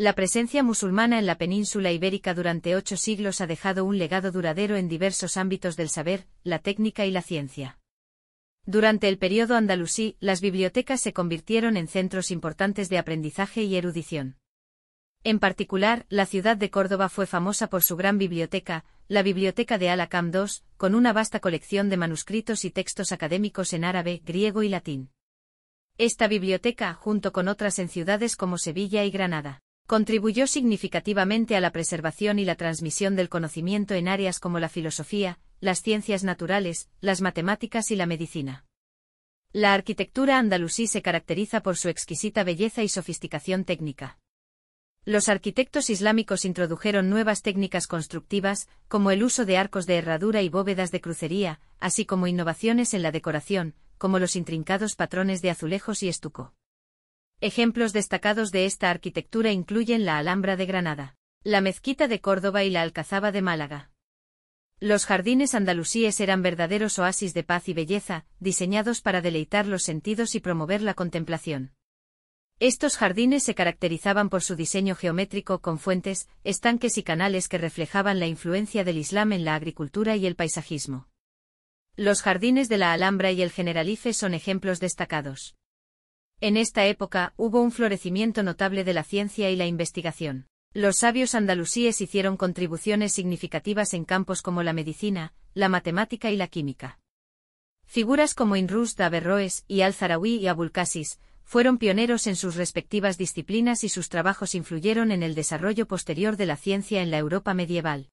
La presencia musulmana en la península ibérica durante ocho siglos ha dejado un legado duradero en diversos ámbitos del saber, la técnica y la ciencia. Durante el periodo andalusí, las bibliotecas se convirtieron en centros importantes de aprendizaje y erudición. En particular, la ciudad de Córdoba fue famosa por su gran biblioteca, la Biblioteca de Al-Akam II, con una vasta colección de manuscritos y textos académicos en árabe, griego y latín. Esta biblioteca, junto con otras en ciudades como Sevilla y Granada, contribuyó significativamente a la preservación y la transmisión del conocimiento en áreas como la filosofía, las ciencias naturales, las matemáticas y la medicina. La arquitectura andalusí se caracteriza por su exquisita belleza y sofisticación técnica. Los arquitectos islámicos introdujeron nuevas técnicas constructivas, como el uso de arcos de herradura y bóvedas de crucería, así como innovaciones en la decoración, como los intrincados patrones de azulejos y estuco. Ejemplos destacados de esta arquitectura incluyen la Alhambra de Granada, la Mezquita de Córdoba y la Alcazaba de Málaga. Los jardines andalusíes eran verdaderos oasis de paz y belleza, diseñados para deleitar los sentidos y promover la contemplación. Estos jardines se caracterizaban por su diseño geométrico con fuentes, estanques y canales que reflejaban la influencia del Islam en la agricultura y el paisajismo. Los jardines de la Alhambra y el Generalife son ejemplos destacados. En esta época hubo un florecimiento notable de la ciencia y la investigación. Los sabios andalusíes hicieron contribuciones significativas en campos como la medicina, la matemática y la química. Figuras como Inrus d'Averroes y Al-Zarawi y Abulcasis fueron pioneros en sus respectivas disciplinas y sus trabajos influyeron en el desarrollo posterior de la ciencia en la Europa medieval.